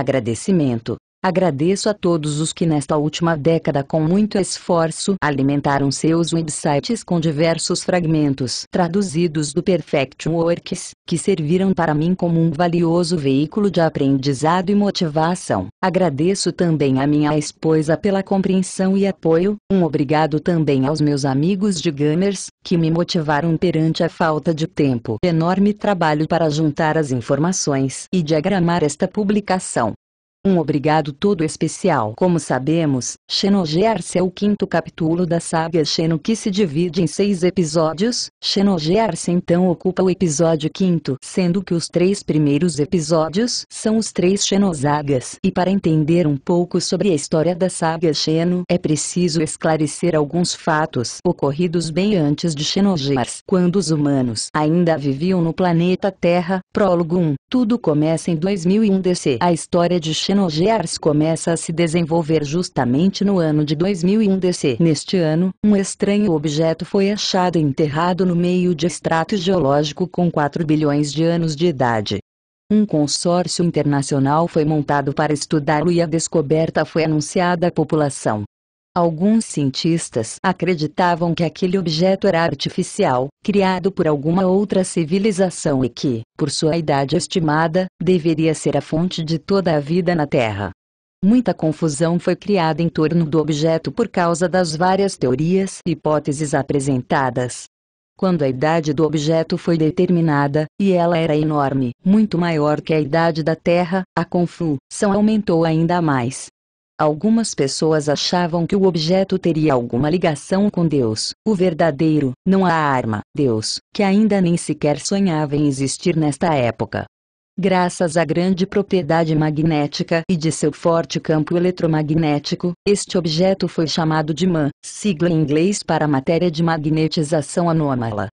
agradecimento Agradeço a todos os que nesta última década com muito esforço alimentaram seus websites com diversos fragmentos traduzidos do Perfect Works, que serviram para mim como um valioso veículo de aprendizado e motivação. Agradeço também a minha esposa pela compreensão e apoio, um obrigado também aos meus amigos de gamers, que me motivaram perante a falta de tempo. Enorme trabalho para juntar as informações e diagramar esta publicação um obrigado todo especial. Como sabemos, Xenogears é o quinto capítulo da saga Xeno que se divide em seis episódios, Xenogears então ocupa o episódio quinto, sendo que os três primeiros episódios são os três Xenosagas. E para entender um pouco sobre a história da saga Xeno, é preciso esclarecer alguns fatos ocorridos bem antes de Xenogears. Quando os humanos ainda viviam no planeta Terra, prólogo 1, tudo começa em 2001 DC. A história de Xeno Xenogears começa a se desenvolver justamente no ano de 2001 DC. Neste ano, um estranho objeto foi achado enterrado no meio de extrato geológico com 4 bilhões de anos de idade. Um consórcio internacional foi montado para estudá-lo e a descoberta foi anunciada à população. Alguns cientistas acreditavam que aquele objeto era artificial, criado por alguma outra civilização e que, por sua idade estimada, deveria ser a fonte de toda a vida na Terra. Muita confusão foi criada em torno do objeto por causa das várias teorias e hipóteses apresentadas. Quando a idade do objeto foi determinada, e ela era enorme, muito maior que a idade da Terra, a confusão aumentou ainda mais. Algumas pessoas achavam que o objeto teria alguma ligação com Deus, o verdadeiro, não a arma, Deus, que ainda nem sequer sonhava em existir nesta época. Graças à grande propriedade magnética e de seu forte campo eletromagnético, este objeto foi chamado de MAN, sigla em inglês para matéria de magnetização anômala.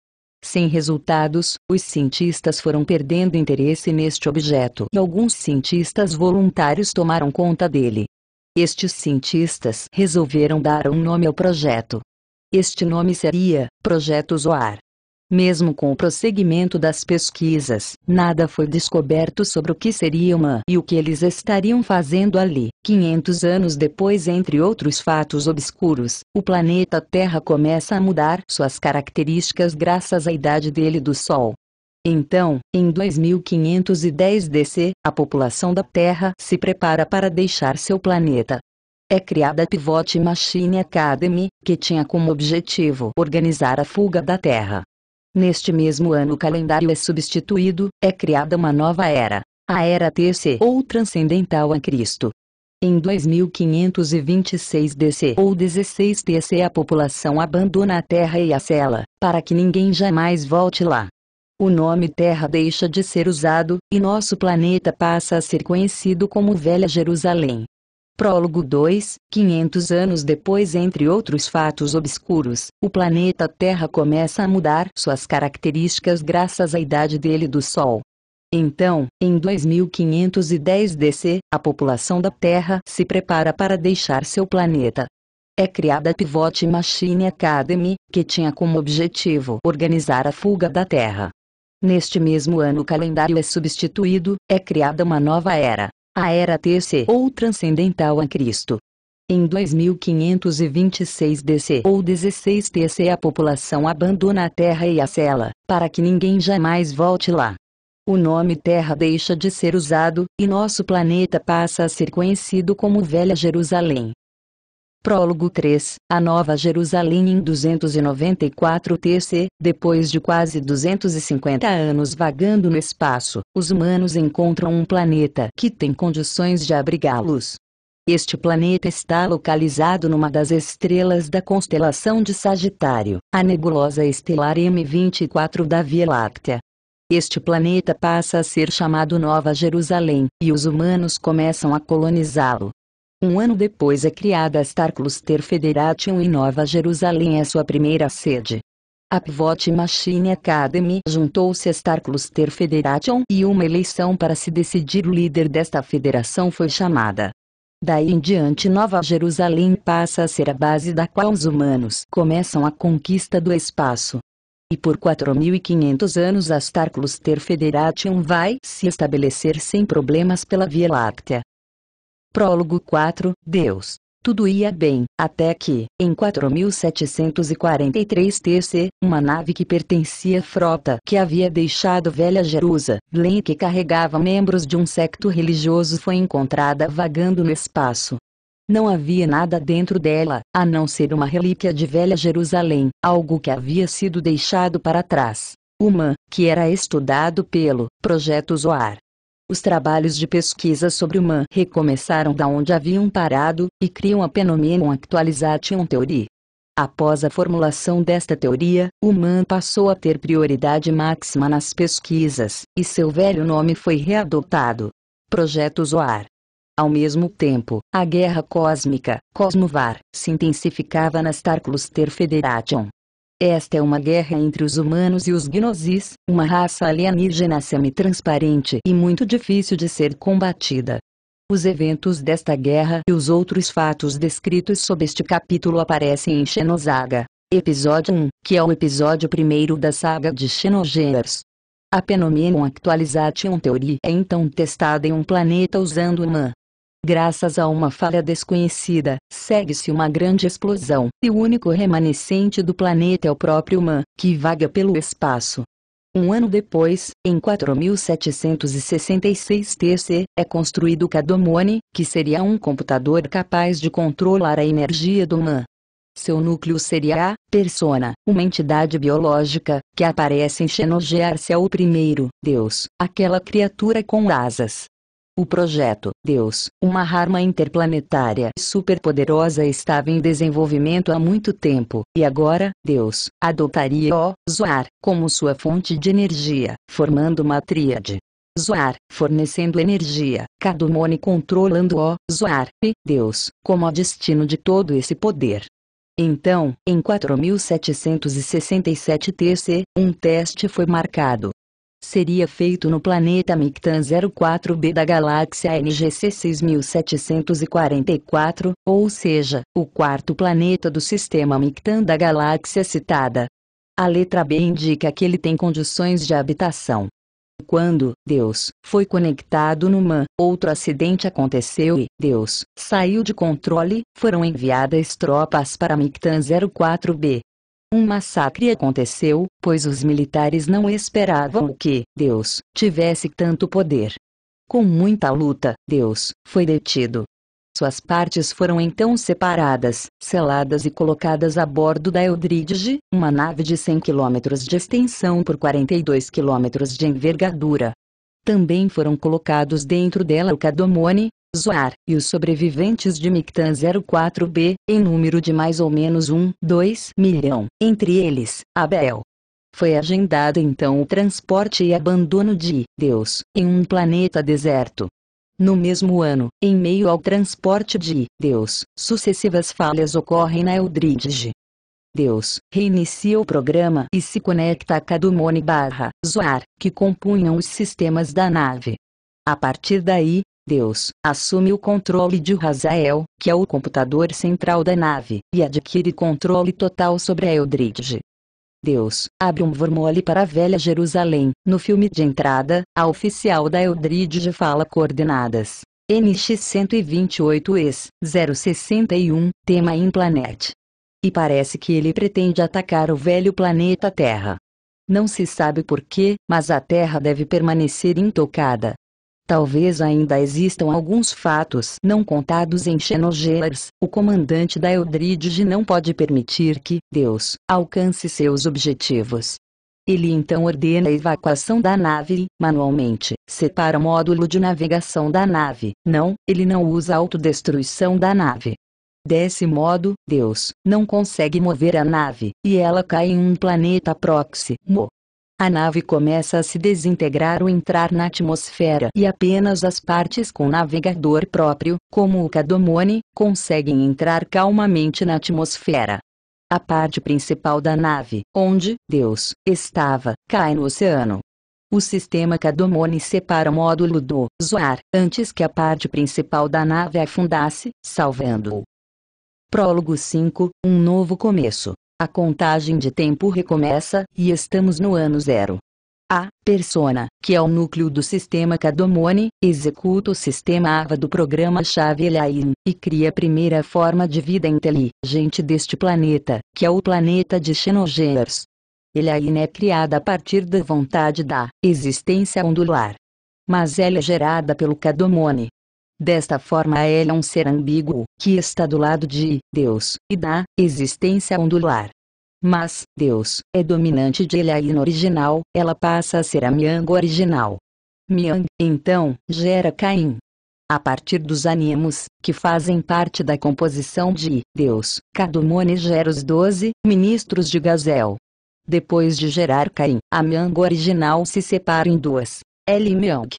Sem resultados, os cientistas foram perdendo interesse neste objeto e alguns cientistas voluntários tomaram conta dele. Estes cientistas resolveram dar um nome ao projeto. Este nome seria Projeto Zoar. Mesmo com o prosseguimento das pesquisas, nada foi descoberto sobre o que seria uma e o que eles estariam fazendo ali. 500 anos depois, entre outros fatos obscuros, o planeta Terra começa a mudar suas características graças à idade dele do Sol. Então, em 2510 DC, a população da Terra se prepara para deixar seu planeta. É criada a Pivot Machine Academy, que tinha como objetivo organizar a fuga da Terra. Neste mesmo ano o calendário é substituído, é criada uma nova era, a Era TC ou Transcendental a Cristo. Em 2526 DC ou 16 TC a população abandona a Terra e a cela, para que ninguém jamais volte lá o nome Terra deixa de ser usado, e nosso planeta passa a ser conhecido como Velha Jerusalém. Prólogo 2, 500 anos depois entre outros fatos obscuros, o planeta Terra começa a mudar suas características graças à idade dele do Sol. Então, em 2510 DC, a população da Terra se prepara para deixar seu planeta. É criada a Pivot Machine Academy, que tinha como objetivo organizar a fuga da Terra. Neste mesmo ano o calendário é substituído, é criada uma nova era. A era TC ou transcendental a Cristo. Em 2526 DC ou 16 TC a população abandona a Terra e a cela, para que ninguém jamais volte lá. O nome Terra deixa de ser usado, e nosso planeta passa a ser conhecido como Velha Jerusalém. Prólogo 3, a Nova Jerusalém em 294 TC, depois de quase 250 anos vagando no espaço, os humanos encontram um planeta que tem condições de abrigá-los. Este planeta está localizado numa das estrelas da constelação de Sagitário, a nebulosa estelar M24 da Via Láctea. Este planeta passa a ser chamado Nova Jerusalém, e os humanos começam a colonizá-lo. Um ano depois é criada a Star Cluster Federation e Nova Jerusalém é sua primeira sede. A Pivot Machine Academy juntou-se a Star Cluster Federation e uma eleição para se decidir o líder desta federação foi chamada. Daí em diante Nova Jerusalém passa a ser a base da qual os humanos começam a conquista do espaço. E por 4.500 anos a Star Cluster Federation vai se estabelecer sem problemas pela Via Láctea. Prólogo 4, Deus. Tudo ia bem, até que, em 4743 TC, uma nave que pertencia à frota que havia deixado Velha Jerusalém que carregava membros de um secto religioso foi encontrada vagando no espaço. Não havia nada dentro dela, a não ser uma relíquia de Velha Jerusalém, algo que havia sido deixado para trás. Uma, que era estudado pelo Projeto Zoar. Os trabalhos de pesquisa sobre o Man recomeçaram da onde haviam parado, e criam a Phenomenon Actualization Theory. Após a formulação desta teoria, o Man passou a ter prioridade máxima nas pesquisas, e seu velho nome foi readotado. Projeto Zoar. Ao mesmo tempo, a guerra cósmica, Cosmovar, se intensificava na Star Cluster Federation, esta é uma guerra entre os humanos e os gnosis, uma raça alienígena semi-transparente e muito difícil de ser combatida. Os eventos desta guerra e os outros fatos descritos sob este capítulo aparecem em Xenosaga, episódio 1, que é o episódio primeiro da saga de Xenogears. A Phenomenon Actualization Theory é então testada em um planeta usando uma Graças a uma falha desconhecida, segue-se uma grande explosão, e o único remanescente do planeta é o próprio Man, que vaga pelo espaço. Um ano depois, em 4766 TC, é construído o Cadomone, que seria um computador capaz de controlar a energia do Man. Seu núcleo seria a persona, uma entidade biológica, que aparece em se ao é primeiro, Deus, aquela criatura com asas, o projeto Deus, uma arma interplanetária superpoderosa estava em desenvolvimento há muito tempo, e agora, Deus, adotaria o Zoar como sua fonte de energia, formando uma tríade. Zoar, fornecendo energia, Cadumone controlando o Zoar, e Deus, como o destino de todo esse poder. Então, em 4767 TC, um teste foi marcado seria feito no planeta Mictan 04b da galáxia NGC 6744, ou seja, o quarto planeta do sistema Mictan da galáxia citada. A letra B indica que ele tem condições de habitação. Quando Deus foi conectado no MAN, outro acidente aconteceu e Deus saiu de controle. Foram enviadas tropas para Mictan 04B, um massacre aconteceu, pois os militares não esperavam que Deus tivesse tanto poder. Com muita luta, Deus foi detido. Suas partes foram então separadas, seladas e colocadas a bordo da Eldridge, uma nave de 100 km de extensão por 42 km de envergadura. Também foram colocados dentro dela o Cadomone, Zoar, e os sobreviventes de Mictan 04B, em número de mais ou menos 1, 2 milhão, entre eles, Abel. Foi agendado então o transporte e abandono de Deus em um planeta deserto. No mesmo ano, em meio ao transporte de Deus, sucessivas falhas ocorrem na Eldridge. Deus reinicia o programa e se conecta a Kadumone barra Zoar, que compunham os sistemas da nave. A partir daí, Deus assume o controle de Razael, que é o computador central da nave, e adquire controle total sobre a Eldridge. Deus abre um wormhole para a Velha Jerusalém. No filme de entrada, a oficial da Eldridge fala coordenadas. NX 128S 061, tema em Implanet. E parece que ele pretende atacar o velho planeta Terra. Não se sabe por quê, mas a Terra deve permanecer intocada, Talvez ainda existam alguns fatos não contados em Xenogears, o comandante da Eldridge não pode permitir que Deus alcance seus objetivos. Ele então ordena a evacuação da nave, manualmente, separa o módulo de navegação da nave, não, ele não usa a autodestruição da nave. Desse modo, Deus não consegue mover a nave, e ela cai em um planeta próximo, a nave começa a se desintegrar ou entrar na atmosfera e apenas as partes com navegador próprio, como o Cadomone, conseguem entrar calmamente na atmosfera. A parte principal da nave, onde Deus estava, cai no oceano. O sistema Cadomone separa o módulo do Zoar antes que a parte principal da nave afundasse, salvando-o. Prólogo 5 Um novo começo. A contagem de tempo recomeça e estamos no ano zero. A persona, que é o núcleo do sistema Cadomone, executa o sistema AVA do programa chave Elaine e cria a primeira forma de vida inteligente deste planeta, que é o planeta de Xenogers. Elaine é criada a partir da vontade da existência ondular. Mas ela é gerada pelo Cadomone, Desta forma ela é um ser ambíguo, que está do lado de Deus e da existência ondular. Mas, Deus, é dominante de no original, ela passa a ser a Miang original. Miang, então, gera Caim. A partir dos ânimos, que fazem parte da composição de Deus, Cadumone gera os doze ministros de Gazel. Depois de gerar Caim, a Miang original se separa em duas, El e Miang.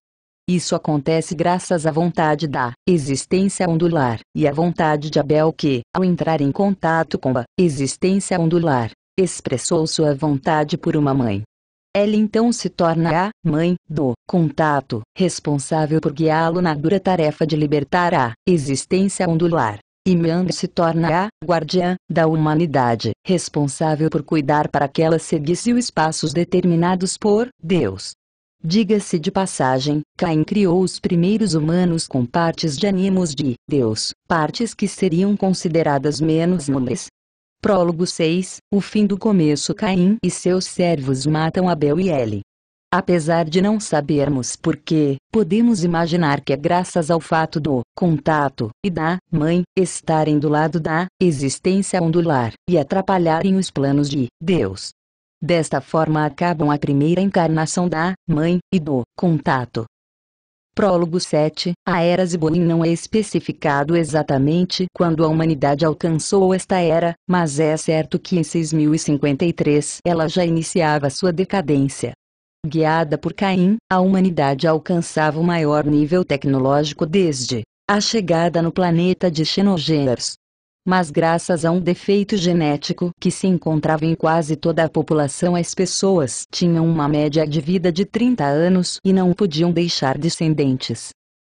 Isso acontece graças à vontade da existência ondular e à vontade de Abel que, ao entrar em contato com a existência ondular, expressou sua vontade por uma mãe. Ela então se torna a mãe do contato, responsável por guiá-lo na dura tarefa de libertar a existência ondular. E Meang se torna a guardiã da humanidade, responsável por cuidar para que ela seguisse os passos determinados por Deus. Diga-se de passagem, Caim criou os primeiros humanos com partes de ânimos de Deus, partes que seriam consideradas menos nobres. Prólogo 6 O fim do começo Caim e seus servos matam Abel e Ele. Apesar de não sabermos porquê, podemos imaginar que é graças ao fato do contato e da mãe estarem do lado da existência ondular e atrapalharem os planos de Deus Desta forma acabam a primeira encarnação da mãe e do contato. Prólogo 7. A era Zibonim não é especificado exatamente quando a humanidade alcançou esta era, mas é certo que em 6053 ela já iniciava sua decadência. Guiada por Caim, a humanidade alcançava o maior nível tecnológico desde a chegada no planeta de Xenogers, mas graças a um defeito genético que se encontrava em quase toda a população, as pessoas tinham uma média de vida de 30 anos e não podiam deixar descendentes.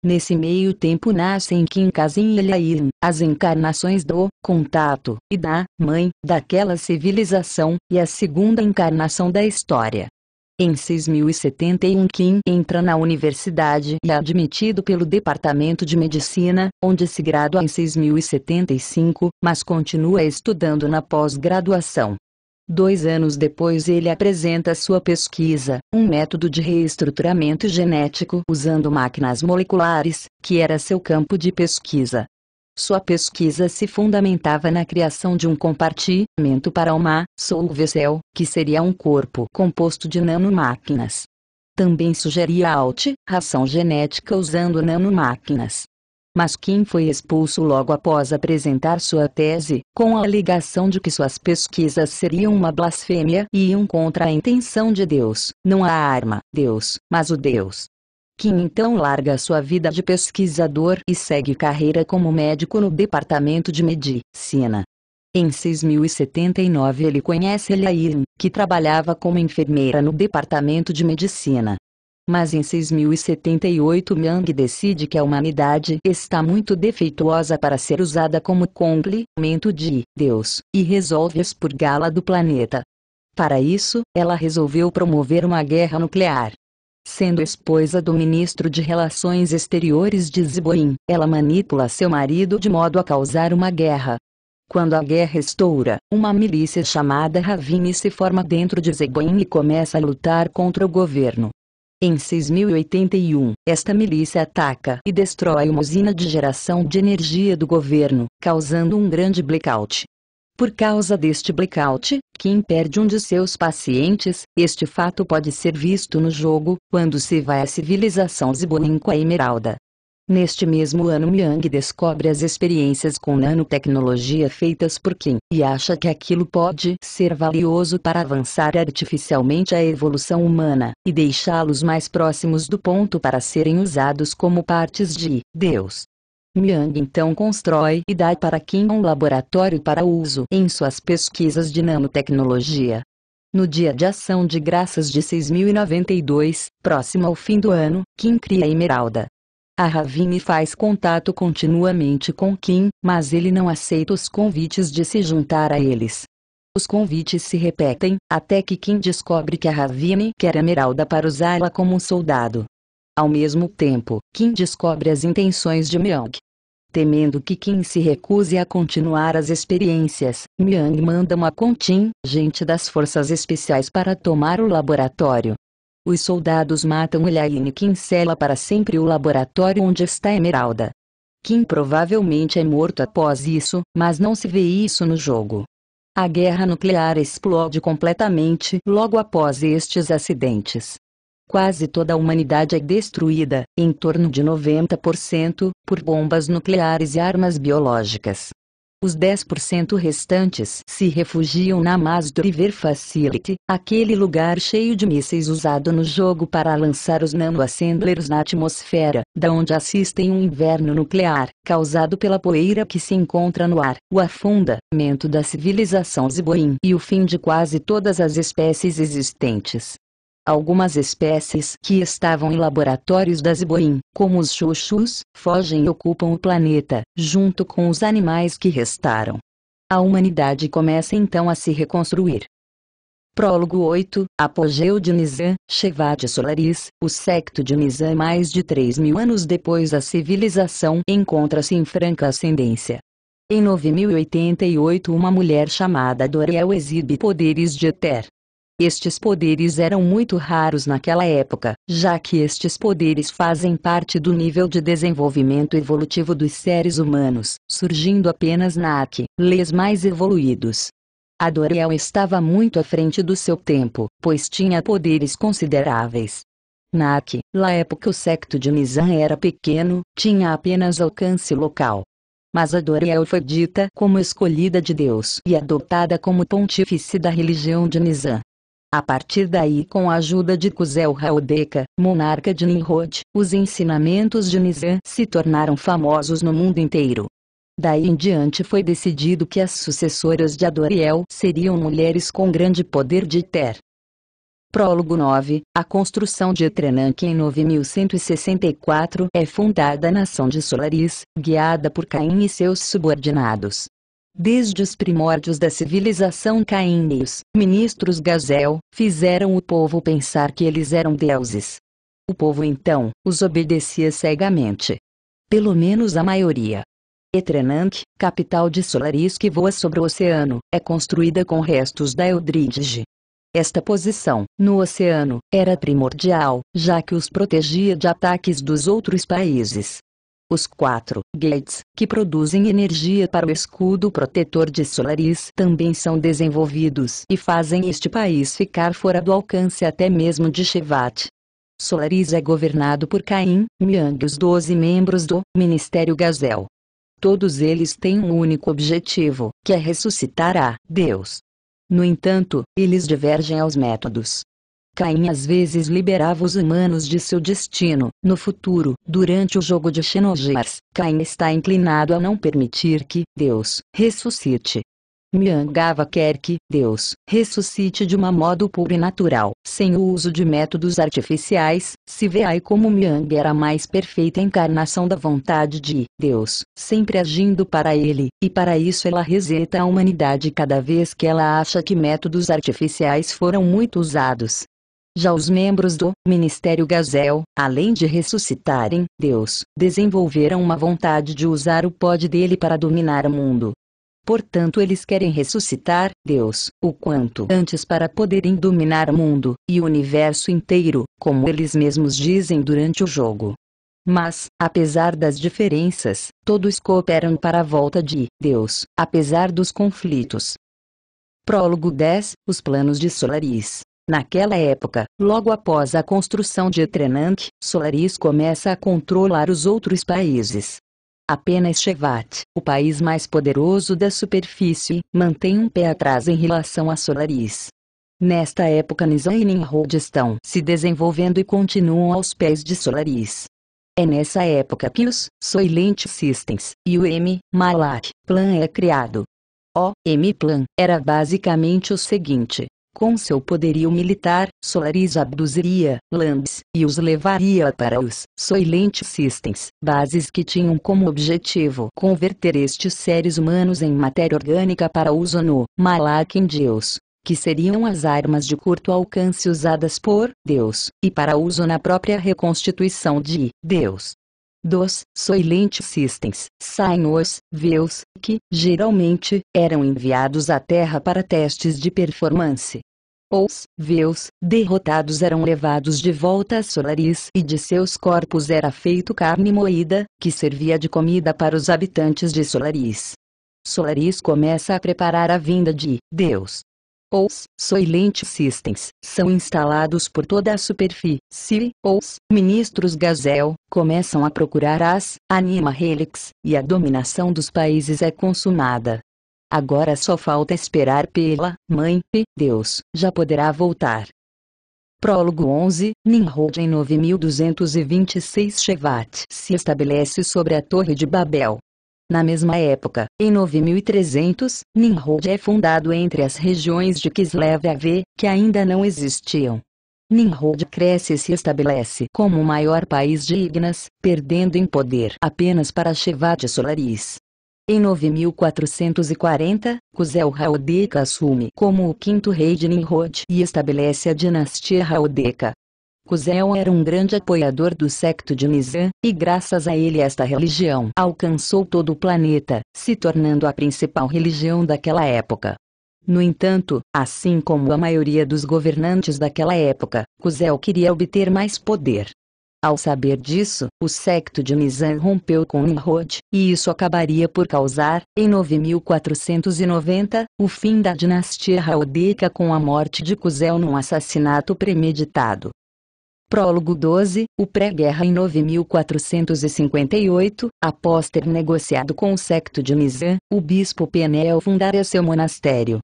Nesse meio tempo nascem Kinkazin e Eliain, as encarnações do contato e da mãe daquela civilização, e a segunda encarnação da história. Em 6071 Kim entra na universidade e é admitido pelo Departamento de Medicina, onde se gradua em 6075, mas continua estudando na pós-graduação. Dois anos depois ele apresenta sua pesquisa, um método de reestruturamento genético usando máquinas moleculares, que era seu campo de pesquisa. Sua pesquisa se fundamentava na criação de um compartimento para uma soul vessel, que seria um corpo composto de nanomáquinas. Também sugeria ração genética usando nanomáquinas. Mas Kim foi expulso logo após apresentar sua tese, com a alegação de que suas pesquisas seriam uma blasfêmia e iam contra a intenção de Deus, não a arma, Deus, mas o Deus Kim então larga sua vida de pesquisador e segue carreira como médico no departamento de medicina. Em 6079 ele conhece Elaine, que trabalhava como enfermeira no departamento de medicina. Mas em 6078 Myung decide que a humanidade está muito defeituosa para ser usada como complemento de Deus, e resolve expurgá-la do planeta. Para isso, ela resolveu promover uma guerra nuclear. Sendo esposa do ministro de Relações Exteriores de Ziboim, ela manipula seu marido de modo a causar uma guerra. Quando a guerra estoura, uma milícia chamada Ravine se forma dentro de Zegoin e começa a lutar contra o governo. Em 6081, esta milícia ataca e destrói uma usina de geração de energia do governo, causando um grande blackout. Por causa deste blackout, que impede um de seus pacientes, este fato pode ser visto no jogo, quando se vai à civilização Zibonin com a Emeralda. Neste mesmo ano Miang descobre as experiências com nanotecnologia feitas por Kim, e acha que aquilo pode ser valioso para avançar artificialmente a evolução humana, e deixá-los mais próximos do ponto para serem usados como partes de Deus. Miang então constrói e dá para Kim um laboratório para uso em suas pesquisas de nanotecnologia. No dia de ação de graças de 6092, próximo ao fim do ano, Kim cria a Emeralda. A Ravine faz contato continuamente com Kim, mas ele não aceita os convites de se juntar a eles. Os convites se repetem, até que Kim descobre que a Ravine quer a Emeralda para usá-la como um soldado ao mesmo tempo, Kim descobre as intenções de Myung. Temendo que Kim se recuse a continuar as experiências, Myung manda uma contingente das forças especiais para tomar o laboratório. Os soldados matam Elaine e Kim sela para sempre o laboratório onde está Emeralda. Kim provavelmente é morto após isso, mas não se vê isso no jogo. A guerra nuclear explode completamente logo após estes acidentes. Quase toda a humanidade é destruída, em torno de 90%, por bombas nucleares e armas biológicas. Os 10% restantes se refugiam na Maz River Facility, aquele lugar cheio de mísseis usado no jogo para lançar os nanoassemblers na atmosfera, da onde assistem um inverno nuclear, causado pela poeira que se encontra no ar, o afundamento da civilização Ziboin e o fim de quase todas as espécies existentes. Algumas espécies que estavam em laboratórios das Iboim, como os chuchus, fogem e ocupam o planeta, junto com os animais que restaram. A humanidade começa então a se reconstruir. Prólogo 8, Apogeu de Nizam, Chevade Solaris, o secto de Nizam mais de 3 mil anos depois a civilização encontra-se em franca ascendência. Em 9088 uma mulher chamada Doriel exibe poderes de Eter, estes poderes eram muito raros naquela época, já que estes poderes fazem parte do nível de desenvolvimento evolutivo dos seres humanos, surgindo apenas na AC, leis mais evoluídos. Adoriel estava muito à frente do seu tempo, pois tinha poderes consideráveis. Na AC, na época o secto de Nizam era pequeno, tinha apenas alcance local, mas Adoriel foi dita como escolhida de Deus e adotada como pontífice da religião de Nizam, a partir daí com a ajuda de Kuzel Haodeka, monarca de Nimrod, os ensinamentos de Nizam se tornaram famosos no mundo inteiro. Daí em diante foi decidido que as sucessoras de Adoriel seriam mulheres com grande poder de ter. Prólogo 9 A construção de Etrenanque em 9164 é fundada a nação de Solaris, guiada por Caim e seus subordinados. Desde os primórdios da civilização caínios, ministros Gazel fizeram o povo pensar que eles eram deuses. O povo então os obedecia cegamente. Pelo menos a maioria. Etrenank, capital de Solaris que voa sobre o oceano, é construída com restos da Eldridge. Esta posição, no oceano, era primordial, já que os protegia de ataques dos outros países. Os quatro gates, que produzem energia para o escudo protetor de Solaris também são desenvolvidos e fazem este país ficar fora do alcance até mesmo de Shevat. Solaris é governado por Caim, Miang e os doze membros do Ministério Gazel. Todos eles têm um único objetivo, que é ressuscitar a Deus. No entanto, eles divergem aos métodos Caim às vezes liberava os humanos de seu destino. No futuro, durante o jogo de Xenogers, Caim está inclinado a não permitir que Deus ressuscite. Miangava quer que Deus ressuscite de uma modo puro e natural, sem o uso de métodos artificiais, se vê aí como Miang era a mais perfeita encarnação da vontade de Deus, sempre agindo para ele, e para isso ela reseta a humanidade cada vez que ela acha que métodos artificiais foram muito usados, já os membros do Ministério Gazel, além de ressuscitarem Deus, desenvolveram uma vontade de usar o pódio dele para dominar o mundo. Portanto, eles querem ressuscitar Deus o quanto antes para poderem dominar o mundo e o universo inteiro, como eles mesmos dizem durante o jogo. Mas, apesar das diferenças, todos cooperam para a volta de Deus, apesar dos conflitos. Prólogo 10 Os planos de Solaris Naquela época, logo após a construção de Trenank, Solaris começa a controlar os outros países. Apenas Shevat, o país mais poderoso da superfície, mantém um pé atrás em relação a Solaris. Nesta época Nizam e Ninhold estão se desenvolvendo e continuam aos pés de Solaris. É nessa época que os Soylent Systems e o M-Malak Plan é criado. O M-Plan era basicamente o seguinte. Com seu poderio militar, Solaris abduziria Lands e os levaria para os Soylent Systems, bases que tinham como objetivo converter estes seres humanos em matéria orgânica para uso no Malak Deus, que seriam as armas de curto alcance usadas por Deus e para uso na própria reconstituição de Deus dos Soylent Systems, saem os VEUs, que, geralmente, eram enviados à Terra para testes de performance. Os Veus, derrotados eram levados de volta a Solaris e de seus corpos era feito carne moída, que servia de comida para os habitantes de Solaris. Solaris começa a preparar a vinda de Deus, ou Soylent Systems, são instalados por toda a superfície, ou ministros Gazel, começam a procurar as Anima Helix, e a dominação dos países é consumada. Agora só falta esperar pela Mãe, Deus, já poderá voltar. Prólogo 11, Nimrod em 9226 Shevat se estabelece sobre a Torre de Babel. Na mesma época, em 9300, Nimrod é fundado entre as regiões de Kislev e Ave, que ainda não existiam. Nimrod cresce e se estabelece como o maior país de Ignas, perdendo em poder apenas para Shevad Solaris. Em 9440, Kuzel Haodeca assume como o quinto rei de Nimrod e estabelece a dinastia Haodeca, Kuzel era um grande apoiador do secto de Nizam, e graças a ele esta religião alcançou todo o planeta, se tornando a principal religião daquela época. No entanto, assim como a maioria dos governantes daquela época, Kuzel queria obter mais poder. Ao saber disso, o secto de Nizam rompeu com Nimrod, e isso acabaria por causar, em 9490, o fim da dinastia Haodeca com a morte de Kuzel num assassinato premeditado. Prólogo 12, o pré-guerra em 9458, após ter negociado com o secto de Nizam, o bispo Penel fundara seu monastério.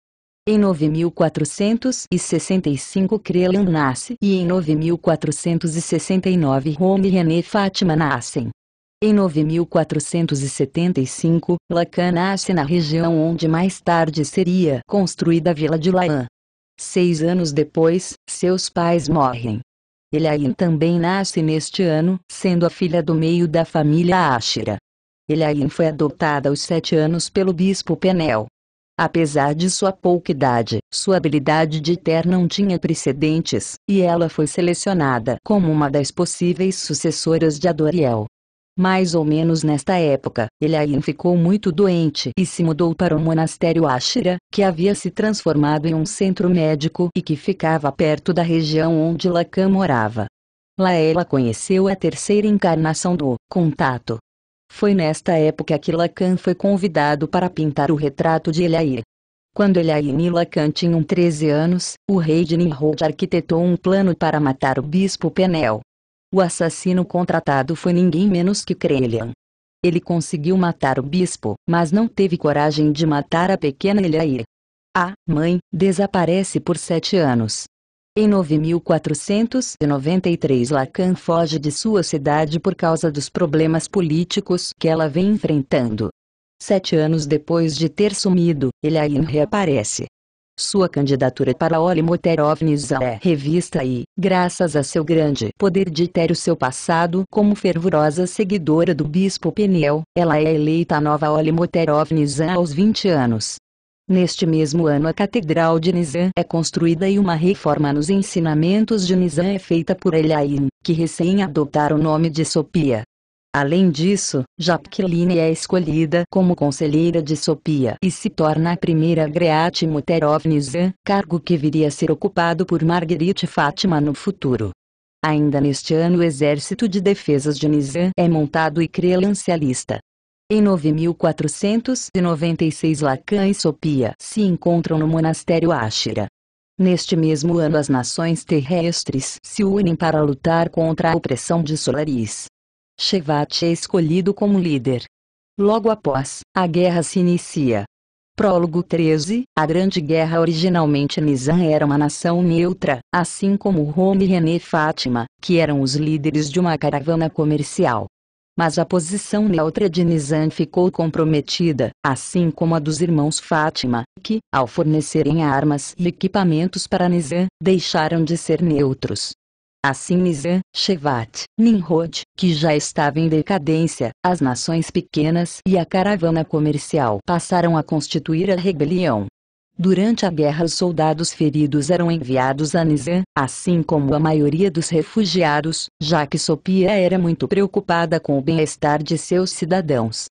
Em 9465 Crelan nasce e em 9469 Rome e René Fátima nascem. Em 9475, Lacan nasce na região onde mais tarde seria construída a Vila de Laan. Seis anos depois, seus pais morrem. Elaine também nasce neste ano, sendo a filha do meio da família Ashira. Elaine foi adotada aos sete anos pelo bispo Penel. Apesar de sua pouca idade, sua habilidade de ter não tinha precedentes, e ela foi selecionada como uma das possíveis sucessoras de Adoriel, mais ou menos nesta época, Eliaim ficou muito doente e se mudou para o monastério Ashira, que havia se transformado em um centro médico e que ficava perto da região onde Lacan morava. Lá ela conheceu a terceira encarnação do contato. Foi nesta época que Lacan foi convidado para pintar o retrato de Eliaim. Quando Eliaim e Lacan tinham 13 anos, o rei de Nimrod arquitetou um plano para matar o bispo Penel. O assassino contratado foi ninguém menos que Crelian. Ele conseguiu matar o bispo, mas não teve coragem de matar a pequena Eliaí. A mãe desaparece por sete anos. Em 9493 Lacan foge de sua cidade por causa dos problemas políticos que ela vem enfrentando. Sete anos depois de ter sumido, Eliaí reaparece. Sua candidatura para Olimoterovnis é revista e, graças a seu grande poder de ter o seu passado como fervorosa seguidora do bispo Peniel, ela é eleita a nova Olimoterovnis aos 20 anos. Neste mesmo ano a Catedral de Nizam é construída e uma reforma nos ensinamentos de Nizam é feita por Eliaim, que recém adotar o nome de Sopia. Além disso, Japqueline é escolhida como conselheira de Sopia e se torna a primeira Great Muterovnizan, cargo que viria a ser ocupado por Marguerite Fátima no futuro. Ainda neste ano o Exército de Defesas de Nizam é montado e credencialista. Em 9496 Lacan e Sopia se encontram no monastério Ashira. Neste mesmo ano as nações terrestres se unem para lutar contra a opressão de Solaris. Shevat é escolhido como líder. Logo após, a guerra se inicia. Prólogo 13 A Grande Guerra Originalmente Nizam era uma nação neutra, assim como Rome e René Fátima, que eram os líderes de uma caravana comercial. Mas a posição neutra de Nizam ficou comprometida, assim como a dos irmãos Fátima, que, ao fornecerem armas e equipamentos para Nizam, deixaram de ser neutros. Assim Nizam, Shevat, Nimrod, que já estava em decadência, as nações pequenas e a caravana comercial passaram a constituir a rebelião. Durante a guerra os soldados feridos eram enviados a Nizam, assim como a maioria dos refugiados, já que Sopia era muito preocupada com o bem-estar de seus cidadãos.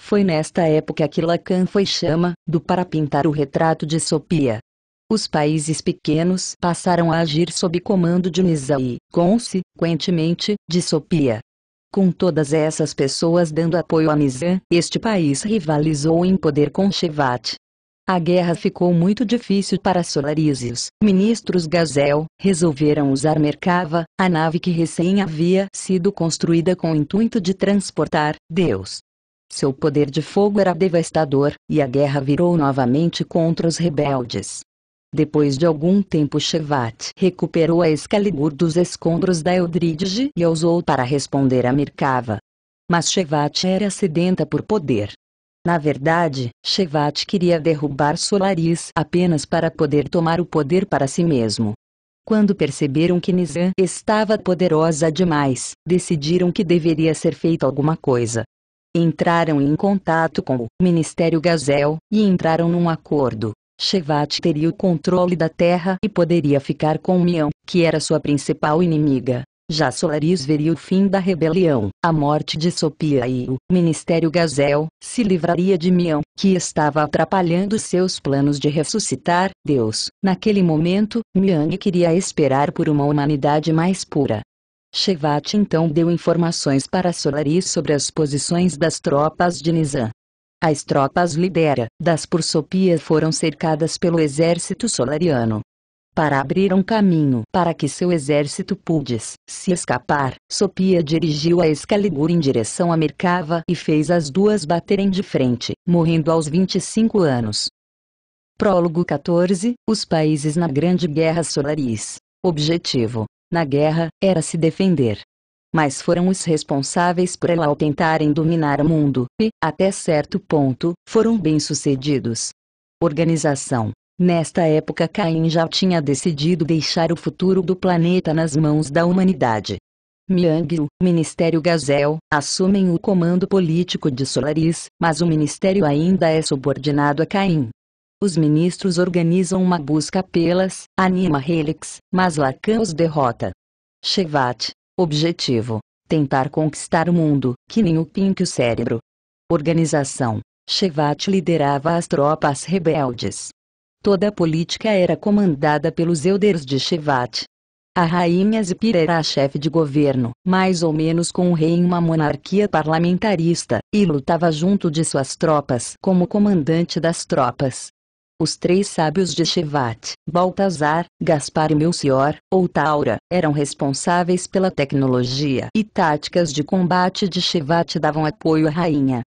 Foi nesta época que Lacan foi chama, do para pintar o retrato de Sopia, os países pequenos passaram a agir sob comando de Nisa e, consequentemente, de Sopia. Com todas essas pessoas dando apoio a Nizam, este país rivalizou em poder com Shevat. A guerra ficou muito difícil para Solarizes. Ministros Gazel resolveram usar Merkava, a nave que recém havia sido construída com o intuito de transportar Deus. Seu poder de fogo era devastador, e a guerra virou novamente contra os rebeldes. Depois de algum tempo Shevat recuperou a Excalibur dos escombros da Eldridge e a usou para responder a Merkava. Mas Shevat era sedenta por poder. Na verdade, Shevat queria derrubar Solaris apenas para poder tomar o poder para si mesmo. Quando perceberam que Nizam estava poderosa demais, decidiram que deveria ser feita alguma coisa. Entraram em contato com o Ministério Gazel e entraram num acordo. Shevat teria o controle da terra e poderia ficar com Mião, que era sua principal inimiga. Já Solaris veria o fim da rebelião, a morte de Sopia e o Ministério Gazel se livraria de Mião, que estava atrapalhando seus planos de ressuscitar Deus. Naquele momento, Miane queria esperar por uma humanidade mais pura. Shevat então deu informações para Solaris sobre as posições das tropas de Nizam, as tropas lidera das por Sopia foram cercadas pelo exército solariano. Para abrir um caminho para que seu exército pudesse se escapar, Sopia dirigiu a escalibur em direção a Mercava e fez as duas baterem de frente, morrendo aos 25 anos. Prólogo 14 Os países na Grande Guerra Solaris. Objetivo: na guerra, era se defender, mas foram os responsáveis por ela ao tentarem dominar o mundo, e, até certo ponto, foram bem-sucedidos. Organização Nesta época Caim já tinha decidido deixar o futuro do planeta nas mãos da humanidade. Miang e o Ministério Gazel assumem o comando político de Solaris, mas o ministério ainda é subordinado a Caim. Os ministros organizam uma busca pelas Anima Helix, mas Lacan os derrota. Chevat, Objetivo: tentar conquistar o mundo, que nem o pinque o cérebro. Organização: Chevat liderava as tropas rebeldes. Toda a política era comandada pelos elders de Chevat. A rainha Zipira era a chefe de governo, mais ou menos com o rei em uma monarquia parlamentarista, e lutava junto de suas tropas como comandante das tropas. Os três sábios de Shevat, Baltazar, Gaspar e Melchior, ou Taura, eram responsáveis pela tecnologia e táticas de combate de Shevat davam apoio à rainha.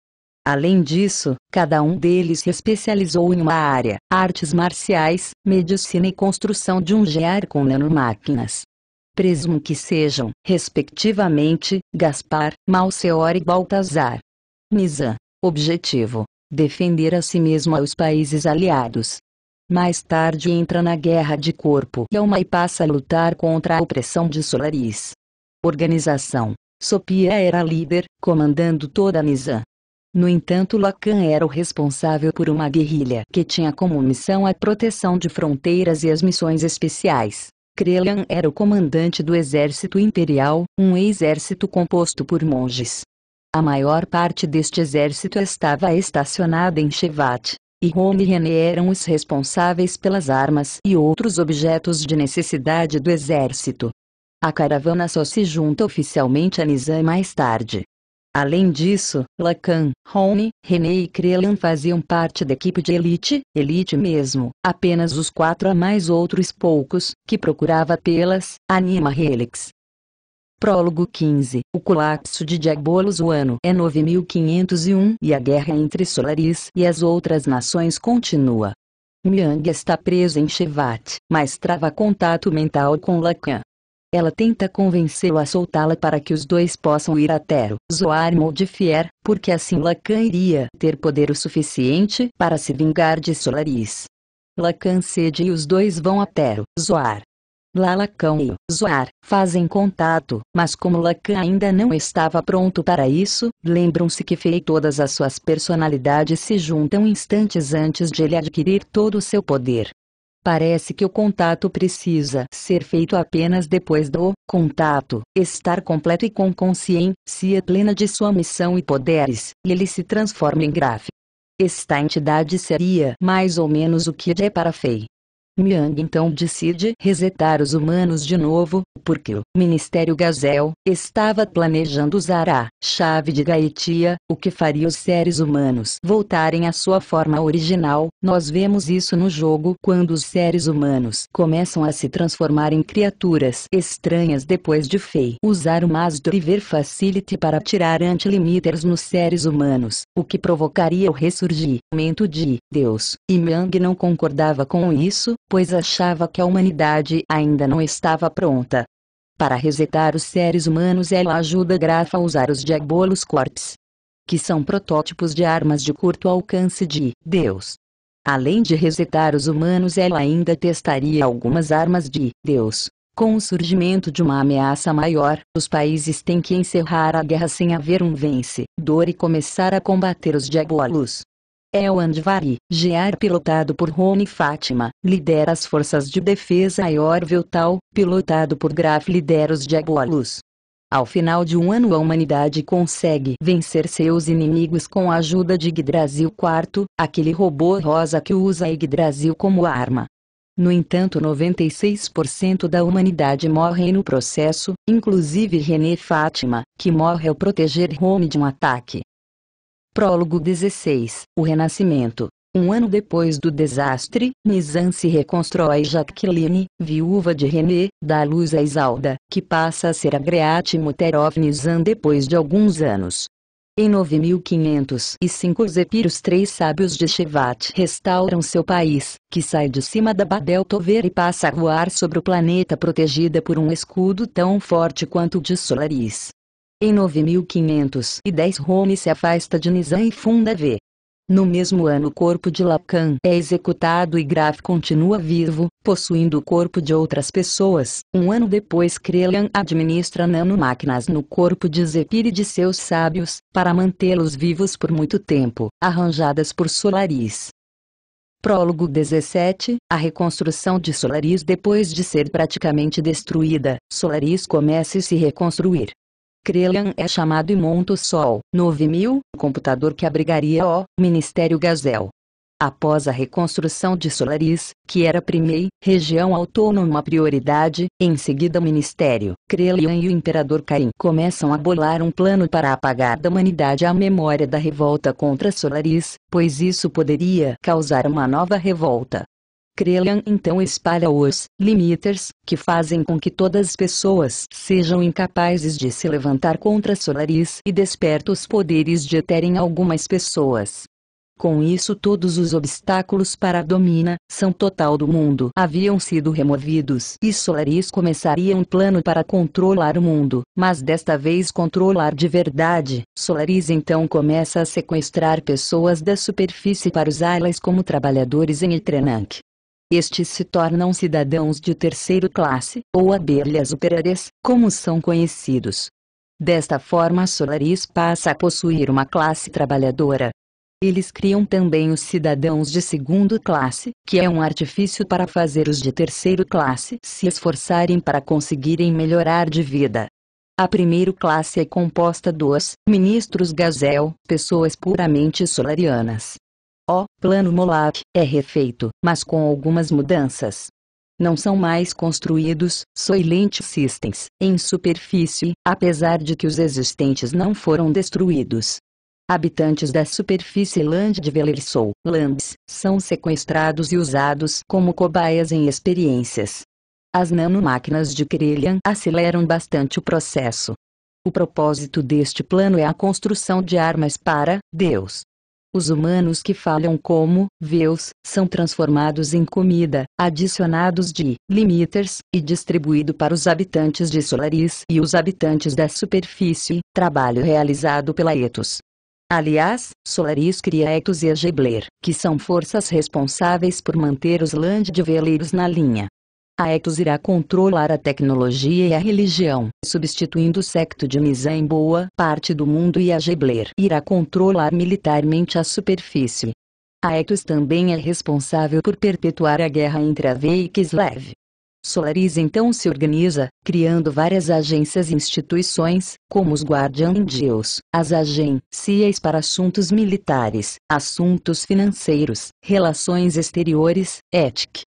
Além disso, cada um deles se especializou em uma área, artes marciais, medicina e construção de um gear com nanomáquinas presumo que sejam, respectivamente, Gaspar, Malseor e Baltazar. Nizam. Objetivo: defender a si mesmo aos países aliados. Mais tarde entra na guerra de corpo e Alma e passa a lutar contra a opressão de Solaris. Organização. Sopia era líder, comandando toda a Nizam. No entanto Lacan era o responsável por uma guerrilha que tinha como missão a proteção de fronteiras e as missões especiais. Crelan era o comandante do exército imperial, um exército composto por monges, a maior parte deste exército estava estacionada em Chevat, e Rome e René eram os responsáveis pelas armas e outros objetos de necessidade do exército. A caravana só se junta oficialmente a Nizam mais tarde. Além disso, Lacan, Rony, René e Crelan faziam parte da equipe de elite, elite mesmo, apenas os quatro a mais outros poucos, que procurava pelas, Anima Helix, Prólogo 15. O colapso de Diabolos o ano é 9501 e a guerra entre Solaris e as outras nações continua. Miang está presa em Shevat, mas trava contato mental com Lacan. Ela tenta convencê-lo a soltá-la para que os dois possam ir a Tero, Zoar Moldifier, porque assim Lacan iria ter poder o suficiente para se vingar de Solaris. Lacan cede e os dois vão a Tero, Zoar, Lalacão e Zoar fazem contato, mas como Lacan ainda não estava pronto para isso, lembram-se que Fei e todas as suas personalidades se juntam instantes antes de ele adquirir todo o seu poder. Parece que o contato precisa ser feito apenas depois do contato, estar completo e com consciência plena de sua missão e poderes, e ele se transforma em gráfico. Esta entidade seria mais ou menos o que é para Fei. Miang então decide resetar os humanos de novo, porque o Ministério Gazel estava planejando usar a chave de Gaetia, o que faria os seres humanos voltarem à sua forma original. Nós vemos isso no jogo quando os seres humanos começam a se transformar em criaturas estranhas depois de Fei usar o Mass Driver Facility para tirar limiters nos seres humanos, o que provocaria o ressurgimento de Deus. E Miang não concordava com isso, pois achava que a humanidade ainda não estava pronta. Para resetar os seres humanos ela ajuda Grafa a usar os diabolos Corps, que são protótipos de armas de curto alcance de Deus. Além de resetar os humanos ela ainda testaria algumas armas de Deus. Com o surgimento de uma ameaça maior, os países têm que encerrar a guerra sem haver um vencedor e começar a combater os diabolos. É o Andvari, GEAR pilotado por Rony Fátima, lidera as forças de defesa Aior Veltal, pilotado por Graf lidera os Jaguarus. Ao final de um ano a humanidade consegue vencer seus inimigos com a ajuda de Yggdrasil IV, aquele robô rosa que usa Yggdrasil como arma. No entanto 96% da humanidade morre no processo, inclusive René Fátima, que morre ao proteger Rony de um ataque. Prólogo 16 O Renascimento um ano depois do desastre, Nizam se reconstrói Jacqueline, viúva de René, dá luz a Isalda, que passa a ser a Agreate Muterov Nizam depois de alguns anos. Em 9505 os epiros três sábios de Shevat restauram seu país, que sai de cima da Babel Tover e passa a voar sobre o planeta protegida por um escudo tão forte quanto o de Solaris. Em 9510 Rome se afasta de Nizam e funda V. No mesmo ano o corpo de Lacan é executado e Graf continua vivo, possuindo o corpo de outras pessoas. Um ano depois Crelian administra nanomáquinas no corpo de Zephyr e de seus sábios, para mantê-los vivos por muito tempo, arranjadas por Solaris. Prólogo 17 A reconstrução de Solaris depois de ser praticamente destruída, Solaris começa a se reconstruir. Crelian é chamado e monta o Sol 9000, computador que abrigaria o Ministério Gazel. Após a reconstrução de Solaris, que era primeira região autônoma prioridade, em seguida o Ministério, Crelian e o Imperador Caim começam a bolar um plano para apagar da humanidade a memória da revolta contra Solaris, pois isso poderia causar uma nova revolta. Crelian então espalha os limiters, que fazem com que todas as pessoas sejam incapazes de se levantar contra Solaris e desperta os poderes de Eter em algumas pessoas. Com isso todos os obstáculos para a domina, são total do mundo haviam sido removidos e Solaris começaria um plano para controlar o mundo, mas desta vez controlar de verdade, Solaris então começa a sequestrar pessoas da superfície para usá-las como trabalhadores em Etrenac estes se tornam cidadãos de terceira classe, ou abelhas operárias, como são conhecidos. Desta forma Solaris passa a possuir uma classe trabalhadora. Eles criam também os cidadãos de segunda classe, que é um artifício para fazer os de terceira classe se esforçarem para conseguirem melhorar de vida. A primeira classe é composta dos ministros gazel, pessoas puramente solarianas, o plano Moab é refeito, mas com algumas mudanças. Não são mais construídos Soylent Systems em superfície, apesar de que os existentes não foram destruídos. Habitantes da superfície Land de Velersou, Lands, são sequestrados e usados como cobaias em experiências. As nanomáquinas de Krellian aceleram bastante o processo. O propósito deste plano é a construção de armas para Deus, os humanos que falham como veus são transformados em comida, adicionados de limiters e distribuído para os habitantes de Solaris e os habitantes da superfície, trabalho realizado pela Etos. Aliás, Solaris cria Etos e Gebler, que são forças responsáveis por manter os de veleiros na linha. A Ectus irá controlar a tecnologia e a religião, substituindo o secto de Misa em boa parte do mundo e a Gebler irá controlar militarmente a superfície. A Ectus também é responsável por perpetuar a guerra entre a V e Kislev. Solaris então se organiza, criando várias agências e instituições, como os Guardian Angels, as AGEN, CIAs para assuntos militares, assuntos financeiros, relações exteriores, ética.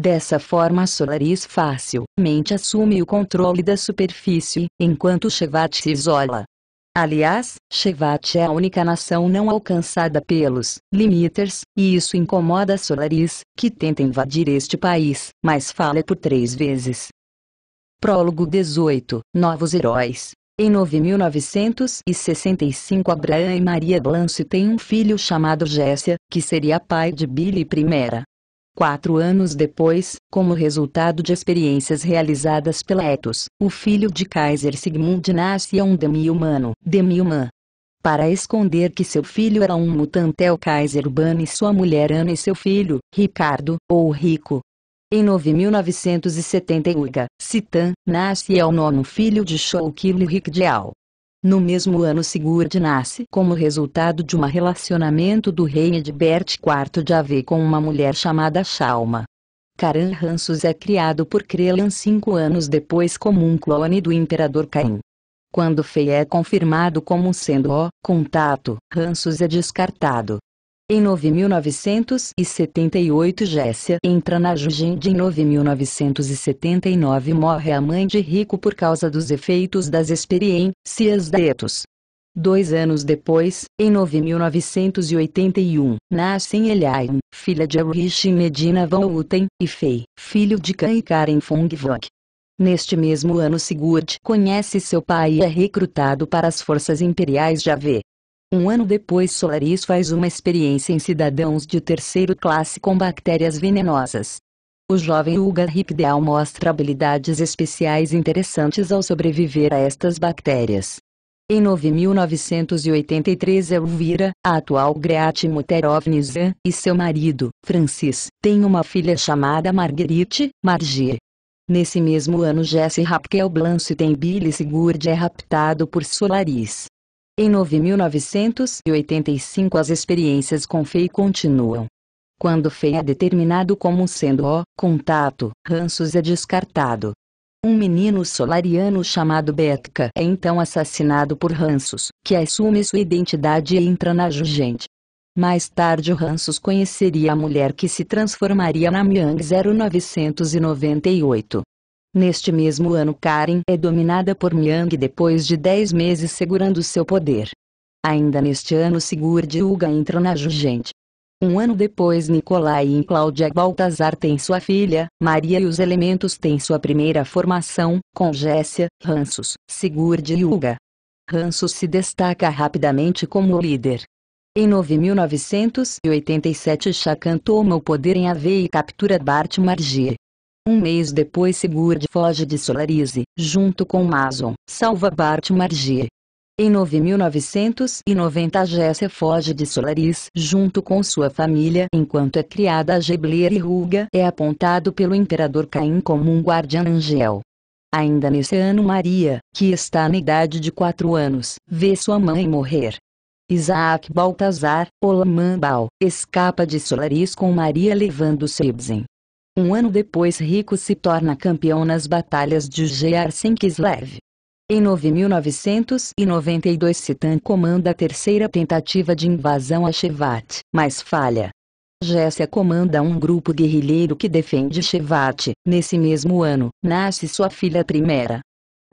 Dessa forma Solaris facilmente assume o controle da superfície, enquanto Shevat se isola. Aliás, Shevat é a única nação não alcançada pelos limiters, e isso incomoda Solaris, que tenta invadir este país, mas fala por três vezes. Prólogo 18 Novos Heróis em 9965 Abraão e Maria Blanche têm um filho chamado Jéssia, que seria pai de Billy I. Quatro anos depois, como resultado de experiências realizadas pela Etos, o filho de Kaiser Sigmund nasce um demi-humano, demi-humã. Para esconder que seu filho era um mutante, é o Kaiser bane sua mulher Ana e seu filho, Ricardo, ou Rico, em 9970 Uga, Citan, nasce ao nono filho de Shoukili Rikdial, no mesmo ano Sigurd nasce como resultado de um relacionamento do rei Edbert IV de Ave com uma mulher chamada Chalma. Karan Hansus é criado por Krelan cinco anos depois como um clone do imperador Caim. Quando Fei é confirmado como sendo o contato, Hansus é descartado. Em 9978 Jéssica entra na Jujende em 9979 morre a mãe de Rico por causa dos efeitos das experiências detos. Dois anos depois, em 9981, nascem Eliane, filha de e Medina Van Uten, e Fei, filho de Khan e Karen Fong Vok. Neste mesmo ano Sigurd conhece seu pai e é recrutado para as forças imperiais de Ave. Um ano depois Solaris faz uma experiência em cidadãos de terceiro classe com bactérias venenosas. O jovem Uga Ripdeal mostra habilidades especiais interessantes ao sobreviver a estas bactérias. Em 9983 Elvira, a atual Great Muterovnizan, e seu marido, Francis, têm uma filha chamada Marguerite, Margie. Nesse mesmo ano Jesse Rapkel Blance tem Billy Sigurd é raptado por Solaris. Em 9.985 as experiências com FEI continuam. Quando FEI é determinado como sendo O, contato, Ransus é descartado. Um menino solariano chamado Betka é então assassinado por Ransos, que assume sua identidade e entra na Jugente. Mais tarde Ransos conheceria a mulher que se transformaria na Miang 0998. Neste mesmo ano Karen é dominada por Myang depois de 10 meses segurando seu poder. Ainda neste ano Sigurd Uga entra na Jugente. Um ano depois Nicolai e Cláudia Baltazar têm sua filha, Maria e os elementos têm sua primeira formação, com Gécia, Ransos, Sigurd e Uga. Ransos se destaca rapidamente como líder. Em 9987 Shakan toma o poder em Ave e captura Bart Margie. Um mês depois Sigurd foge de Solarize, junto com Mason, salva Bart Margie. Em 9990 Jesse foge de Solaris junto com sua família enquanto é criada a Gebler e Ruga é apontado pelo Imperador Caim como um guardião angel. Ainda nesse ano Maria, que está na idade de 4 anos, vê sua mãe morrer. Isaac Baltazar, Olamambal, escapa de Solaris com Maria levando Sebzen, um ano depois Rico se torna campeão nas batalhas de Gearsen Kislev. Em 9.992 Citan comanda a terceira tentativa de invasão a Shevat, mas falha. Gessia comanda um grupo guerrilheiro que defende Shevat. Nesse mesmo ano, nasce sua filha primeira.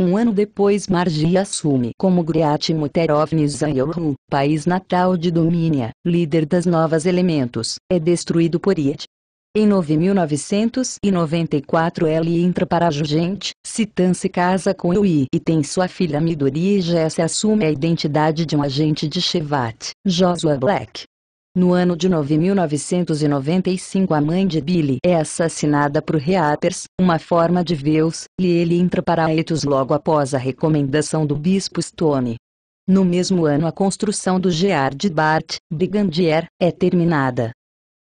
Um ano depois Margi assume como Griat Muterovni Zayoru, país natal de Domínia, líder das Novas Elementos, é destruído por It, em 9.994 ele entra para Jugente, Citan se casa com Yui e tem sua filha Midori e Jesse assume a identidade de um agente de Shevat, Joshua Black. No ano de 9.995 a mãe de Billy é assassinada por Reapers, uma forma de Veus, e ele entra para Aetos logo após a recomendação do bispo Stone. No mesmo ano a construção do Geard Bart, Brigandier, é terminada,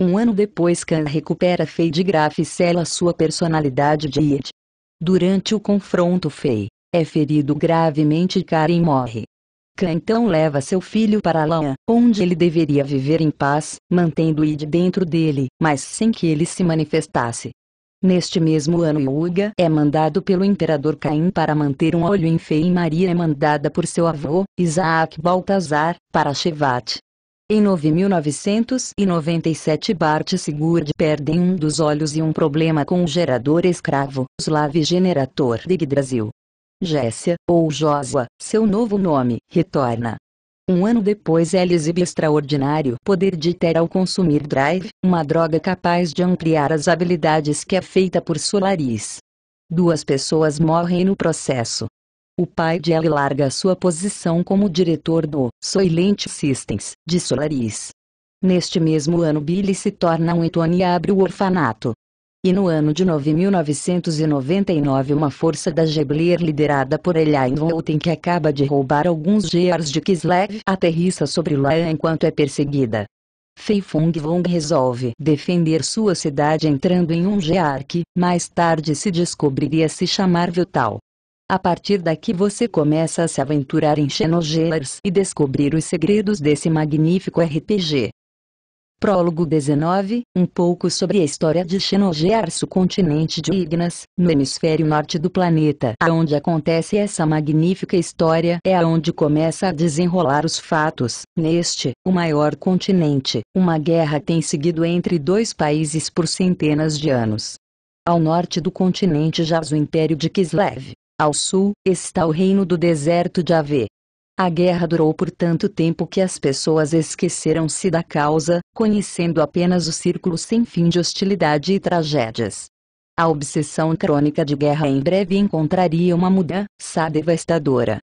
um ano depois Khan recupera Fei de Graf e sela sua personalidade de Yid. Durante o confronto Fei, é ferido gravemente e Karen morre. Khan então leva seu filho para Lan, onde ele deveria viver em paz, mantendo Yid dentro dele, mas sem que ele se manifestasse. Neste mesmo ano Yuga é mandado pelo imperador Caim para manter um olho em Fei e Maria é mandada por seu avô, Isaac Baltazar, para Shevat, em 9.997 Bart Sigurd perdem um dos olhos e um problema com o gerador escravo, Slav Generator de Brasil. Jéssia ou Josua, seu novo nome, retorna. Um ano depois ela exibe extraordinário poder de ter ao consumir Drive, uma droga capaz de ampliar as habilidades que é feita por Solaris. Duas pessoas morrem no processo, o pai de Ellie larga sua posição como diretor do Soylent Systems, de Solaris. Neste mesmo ano Billy se torna um Etuani e abre o orfanato. E no ano de 9999 uma força da Gebler liderada por Elaine Volten que acaba de roubar alguns Gears de Kislev aterrissa sobre Laia enquanto é perseguida. Fei Fung Vong resolve defender sua cidade entrando em um Gear que, mais tarde se descobriria se chamar Vital. A partir daqui você começa a se aventurar em Xenogears e descobrir os segredos desse magnífico RPG. Prólogo 19, um pouco sobre a história de Xenogears o continente de Ignas, no hemisfério norte do planeta. Aonde acontece essa magnífica história é aonde começa a desenrolar os fatos. Neste, o maior continente, uma guerra tem seguido entre dois países por centenas de anos. Ao norte do continente jaz o Império de Kislev, ao sul, está o reino do deserto de Avê. A guerra durou por tanto tempo que as pessoas esqueceram-se da causa, conhecendo apenas o círculo sem fim de hostilidade e tragédias. A obsessão crônica de guerra em breve encontraria uma mudança devastadora.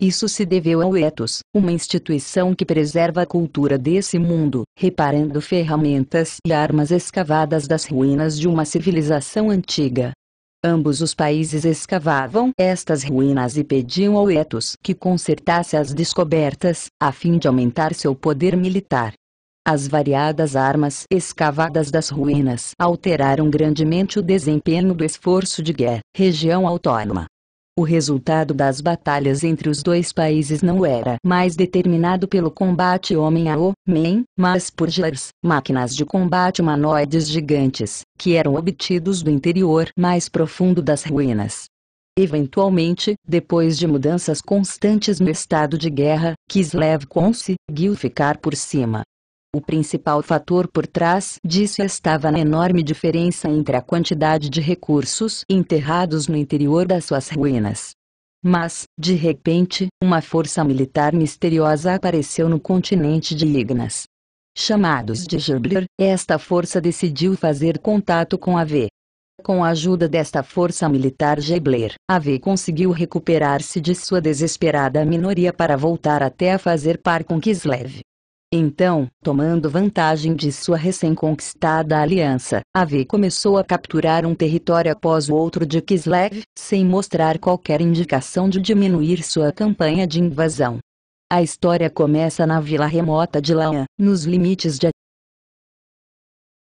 Isso se deveu ao Etos, uma instituição que preserva a cultura desse mundo, reparando ferramentas e armas escavadas das ruínas de uma civilização antiga. Ambos os países escavavam estas ruínas e pediam ao Etos que consertasse as descobertas, a fim de aumentar seu poder militar. As variadas armas escavadas das ruínas alteraram grandemente o desempenho do esforço de guerra, região autônoma. O resultado das batalhas entre os dois países não era mais determinado pelo combate homem a homem, mas por jars, máquinas de combate humanoides gigantes, que eram obtidos do interior mais profundo das ruínas. Eventualmente, depois de mudanças constantes no estado de guerra, Kislev conseguiu ficar por cima, o principal fator por trás disso estava na enorme diferença entre a quantidade de recursos enterrados no interior das suas ruínas. Mas, de repente, uma força militar misteriosa apareceu no continente de Ignas. Chamados de Gerbler, esta força decidiu fazer contato com a V. Com a ajuda desta força militar Gebler, a V conseguiu recuperar-se de sua desesperada minoria para voltar até a fazer par com Kislev. Então, tomando vantagem de sua recém-conquistada aliança, AV começou a capturar um território após o outro de Kislev, sem mostrar qualquer indicação de diminuir sua campanha de invasão. A história começa na vila remota de Laã, nos limites de